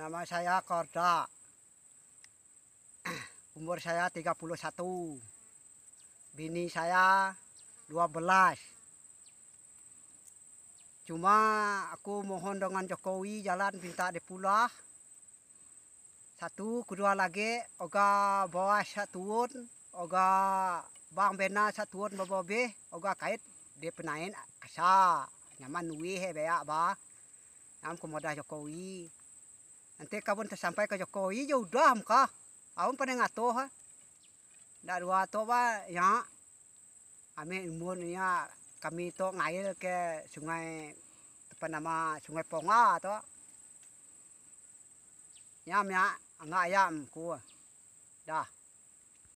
Nama saya Korda. Umur saya 31. Bini saya 12. Cuma aku mohon dengan Jokowi jalan minta dipulah. Satu, kedua lagi oga bawa satuun, oga bang bena satuun be, oga kait di penain kasa. Nyaman nui he ya ba. Nam komoda Jokowi. Nanti kabun tersampai ke Jokowi jauh udah muka. Awan pada ngatuh ha. Dah dua tu ba ya. Kami imbun ya kami itu ngail ke sungai apa nama sungai Ponga atau. Ya ya ngayam ya ku. Dah.